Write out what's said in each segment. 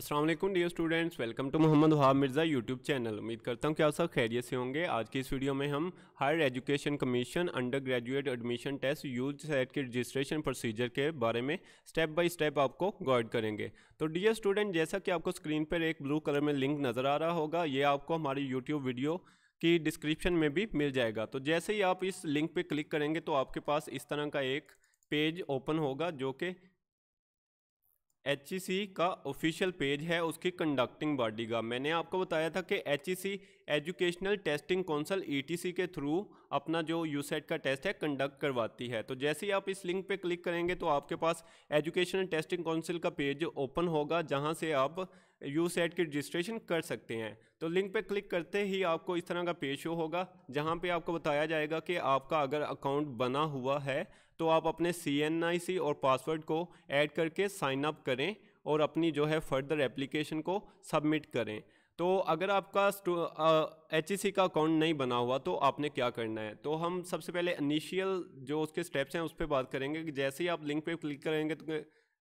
Aslam dear students welcome to Mohammad Wahab Mirza YouTube channel उम्मीद करता हूँ कि आप सब खैरियत से होंगे आज की इस वीडियो में हम higher education commission undergraduate admission test USAT के रजिस्ट्रेशन प्रोसीजर के बारे में स्टेप बाय स्टेप आपको गाइड करेंगे तो डियर स्टूडेंट जैसा कि आपको स्क्रीन पर एक ब्लू कलर में लिंक नज़र आ रहा होगा ये आपको हमारी यूट्यूब वीडियो की डिस्क्रिप्शन में भी मिल जाएगा तो जैसे ही आप इस लिंक पर क्लिक करेंगे तो आपके पास इस तरह का एक पेज ओपन होगा जो कि एच e का ऑफिशियल पेज है उसकी कंडक्टिंग बॉडी का मैंने आपको बताया था कि H educational testing council E के थ्रू अपना जो यूसेट e का टेस्ट है कंडक्ट करवाती है तो जैसे ही आप इस लिंक पे क्लिक करेंगे तो आपके पास एजुकेशनल टेस्टिंग काउंसिल का पेज ओपन होगा जहां से आप यू सेट e की रजिस्ट्रेशन कर सकते हैं तो लिंक पे क्लिक करते ही आपको इस तरह का पेज शो होगा जहाँ पे आपको बताया जाएगा कि आपका अगर अकाउंट बना हुआ है तो आप अपने सी और पासवर्ड को ऐड करके साइन अप करें और अपनी जो है फर्दर एप्लीकेशन को सबमिट करें तो अगर आपका एच uh, e का अकाउंट नहीं बना हुआ तो आपने क्या करना है तो हम सबसे पहले इनिशियल जो उसके स्टेप्स हैं उस पर बात करेंगे कि जैसे ही आप लिंक पे क्लिक करेंगे तो,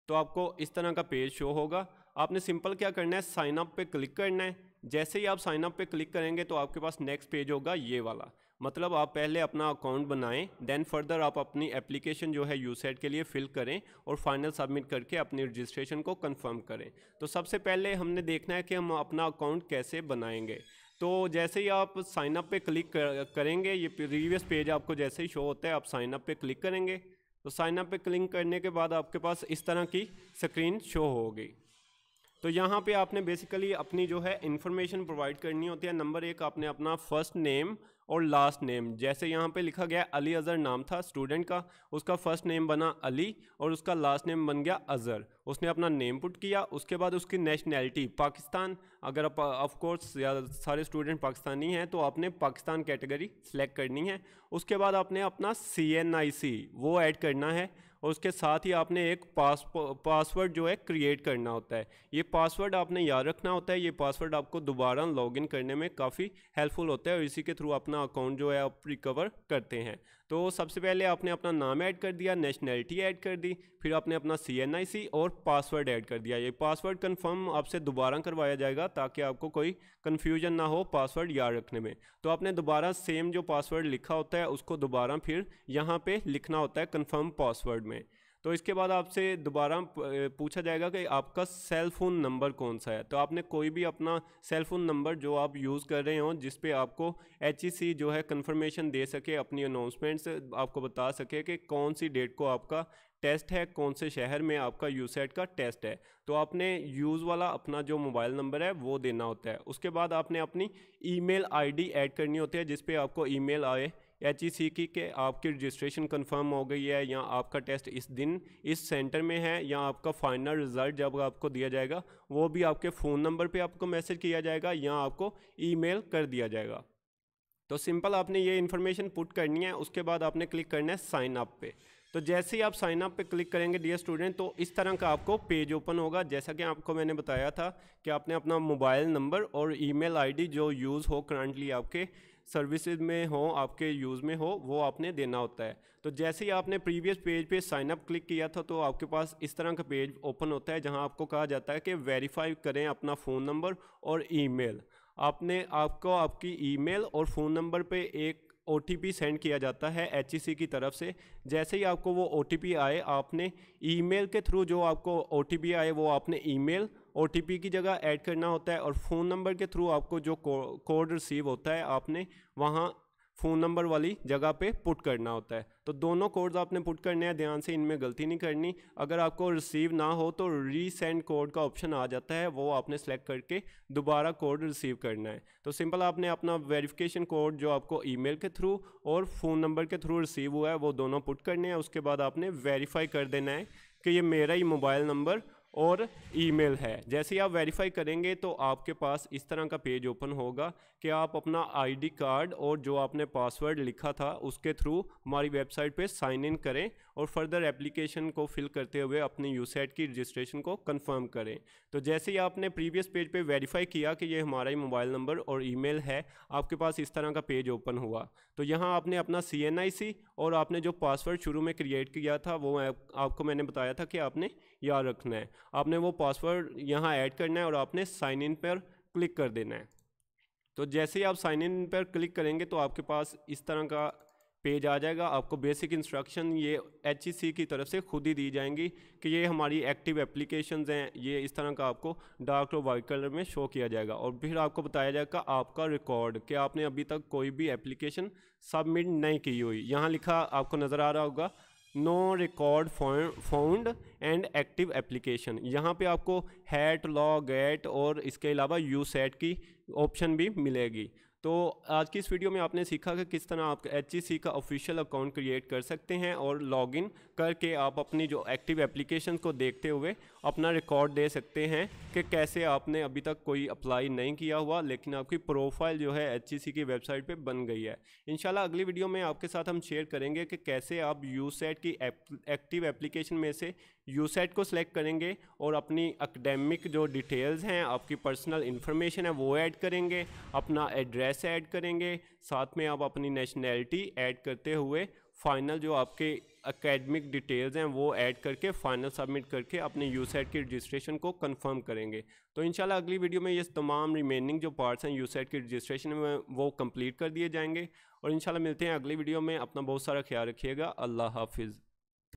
तो आपको इस तरह का पेज शो होगा आपने सिंपल क्या करना है साइनअप पे क्लिक करना है जैसे ही आप साइन अप पे क्लिक करेंगे तो आपके पास नेक्स्ट पेज होगा ये वाला मतलब आप पहले अपना अकाउंट बनाएं देन फर्दर आप अपनी एप्लीकेशन जो है यूसेट के लिए फिल करें और फाइनल सबमिट करके अपनी रजिस्ट्रेशन को कंफर्म करें तो सबसे पहले हमने देखना है कि हम अपना अकाउंट कैसे बनाएंगे तो जैसे ही आप साइनअप पे क्लिक करेंगे ये प्रीवियस पेज आपको जैसे ही शो होता है आप साइनअप पे क्लिक करेंगे तो साइनअप पर पे क्लिक करने के बाद आपके पास इस तरह की स्क्रीन शो होगी तो यहाँ पे आपने बेसिकली अपनी जो है इन्फॉर्मेशन प्रोवाइड करनी होती है नंबर एक आपने अपना फर्स्ट नेम और लास्ट नेम जैसे यहाँ पे लिखा गया अली अज़र नाम था स्टूडेंट का उसका फर्स्ट नेम बना अली और उसका लास्ट नेम बन गया अज़र उसने अपना नेम पुट किया उसके बाद उसकी नेशनैलिटी पाकिस्तान अगर आप ऑफकोर्स सारे स्टूडेंट पाकिस्तानी हैं तो आपने पाकिस्तान कैटेगरी सेलेक्ट करनी है उसके बाद आपने अपना सी एन आई सी वो ऐड करना है और उसके साथ ही आपने एक पास पासवर्ड जो है क्रिएट करना होता है ये पासवर्ड आपने याद रखना होता है ये पासवर्ड आपको दोबारा लॉगिन करने में काफ़ी हेल्पफुल होता है और इसी के थ्रू अपना अकाउंट जो है आप रिकवर करते हैं तो सबसे पहले आपने अपना नाम ऐड कर दिया नेशनैलिटी ऐड कर दी फिर आपने अपना सी एन आई सी और पासवर्ड ऐड कर दिया ये पासवर्ड कंफर्म आपसे दोबारा करवाया जाएगा ताकि आपको कोई कन्फ्यूजन ना हो पासवर्ड याद रखने में तो आपने दोबारा सेम जो पासवर्ड लिखा होता है उसको दोबारा फिर यहाँ पर लिखना होता है कन्फर्म पासवर्ड में तो इसके बाद आपसे दोबारा पूछा जाएगा कि आपका सेल फ़ोन नंबर कौन सा है तो आपने कोई भी अपना सेल फ़ोन नंबर जो आप यूज़ कर रहे हो जिस पे आपको एच e जो है कंफर्मेशन दे सके अपनी अनाउंसमेंट्स आपको बता सके कि कौन सी डेट को आपका टेस्ट है कौन से शहर में आपका यूसेट का टेस्ट है तो आपने यूज़ वाला अपना जो मोबाइल नंबर है वो देना होता है उसके बाद आपने अपनी ईमेल आईडी ऐड करनी होती है जिस पे आपको ईमेल आए एच ई सी की कि आपकी रजिस्ट्रेशन कंफर्म हो गई है या आपका टेस्ट इस दिन इस सेंटर में है या आपका फाइनल रिज़ल्ट जब आपको दिया जाएगा वो भी आपके फ़ोन नंबर पे आपको मैसेज किया जाएगा या आपको ईमेल कर दिया जाएगा तो सिंपल आपने ये इन्फॉर्मेशन पुट करनी है उसके बाद आपने क्लिक करना है साइन अप पे तो जैसे ही आप साइन अप पे क्लिक करेंगे डियर स्टूडेंट तो इस तरह का आपको पेज ओपन होगा जैसा कि आपको मैंने बताया था कि आपने अपना मोबाइल नंबर और ईमेल आईडी जो यूज़ हो करंटली आपके सर्विसेज में हो आपके यूज़ में हो वो आपने देना होता है तो जैसे ही आपने प्रीवियस पेज पे साइन अप क्लिक किया था तो आपके पास इस तरह का पेज ओपन होता है जहां आपको कहा जाता है कि वेरीफाई करें अपना फ़ोन नंबर और ईमेल आपने आपको आपकी ईमेल और फ़ोन नंबर पे एक ओ सेंड किया जाता है एच e की तरफ से जैसे ही आपको वो ओ आए आपने ईमेल के थ्रू जो आपको ओ आए वो आपने ईमेल ओ की जगह ऐड करना होता है और फ़ोन नंबर के थ्रू आपको जो कोड रिसीव होता है आपने वहाँ फ़ोन नंबर वाली जगह पे पुट करना होता है तो दोनों कोड्स आपने पुट करने हैं ध्यान से इनमें गलती नहीं करनी अगर आपको रिसीव ना हो तो रीसेंड कोड का ऑप्शन आ जाता है वो आपने सेलेक्ट करके दोबारा कोड रिसीव करना है तो सिंपल आपने अपना वेरिफिकेशन कोड जो आपको ईमेल के थ्रू और फ़ोन नंबर के थ्रू रिसीव हुआ है वो दोनों पुट करने हैं उसके बाद आपने वेरीफाई कर देना है कि ये मेरा ही मोबाइल नंबर और ईमेल है जैसे ही आप वेरीफाई करेंगे तो आपके पास इस तरह का पेज ओपन होगा कि आप अपना आईडी कार्ड और जो आपने पासवर्ड लिखा था उसके थ्रू हमारी वेबसाइट पे साइन इन करें और फर्दर एप्लीकेशन को फिल करते हुए अपने यूसेट की रजिस्ट्रेशन को कंफर्म करें तो जैसे ही आपने प्रीवियस पेज पे वेरीफाई किया कि ये हमारा ही मोबाइल नंबर और ई है आपके पास इस तरह का पेज ओपन हुआ तो यहाँ आपने अपना सी और आपने जो पासवर्ड शुरू में क्रिएट किया था वो आपको मैंने बताया था कि आपने याद रखना है आपने वो पासवर्ड यहाँ ऐड करना है और आपने साइन इन पर क्लिक कर देना है तो जैसे ही आप साइन इन पर क्लिक करेंगे तो आपके पास इस तरह का पेज आ जाएगा आपको बेसिक इंस्ट्रक्शन ये एच e की तरफ से खुद ही दी जाएंगी कि ये हमारी एक्टिव एप्लीकेशन हैं ये इस तरह का आपको डार्क और वाइट कलर में शो किया जाएगा और फिर आपको बताया जाएगा आपका रिकॉर्ड कि आपने अभी तक कोई भी एप्लीकेशन सबमिट नहीं की हुई यहाँ लिखा आपको नज़र आ रहा होगा no record found and active application यहाँ पे आपको हैट लॉ गेट और इसके अलावा यू सेट की ऑप्शन भी मिलेगी तो आज की इस वीडियो में आपने सीखा कि किस तरह आप एच e का ऑफिशियल अकाउंट क्रिएट कर सकते हैं और लॉगिन करके आप अपनी जो एक्टिव एप्लीकेशन को देखते हुए अपना रिकॉर्ड दे सकते हैं कि कैसे आपने अभी तक कोई अप्लाई नहीं किया हुआ लेकिन आपकी प्रोफाइल जो है एच e की वेबसाइट पर बन गई है इन अगली वीडियो में आपके साथ हम शेयर करेंगे कि कैसे आप यूसेट की एक्टिव एप्लीकेशन में से यूसेट को सिलेक्ट करेंगे और अपनी अकेडमिक जो डिटेल्स हैं आपकी पर्सनल इन्फॉर्मेशन है वो ऐड करेंगे अपना एड्रेस पैसे ऐड करेंगे साथ में आप अपनी नेशनैलिटी ऐड करते हुए फाइनल जो आपके एकेडमिक डिटेल्स हैं वो ऐड करके फाइनल सबमिट करके अपने यूसेट की रजिस्ट्रेशन को कंफर्म करेंगे तो इंशाल्लाह अगली वीडियो में ये तमाम रिमेनिंग जो पार्ट्स हैं यूसेट की रजिस्ट्रेशन में वो कंप्लीट कर दिए जाएंगे और इंशाल्लाह मिलते हैं अगली वीडियो में अपना बहुत सारा ख्याल रखिएगा अल्लाह हाफिज़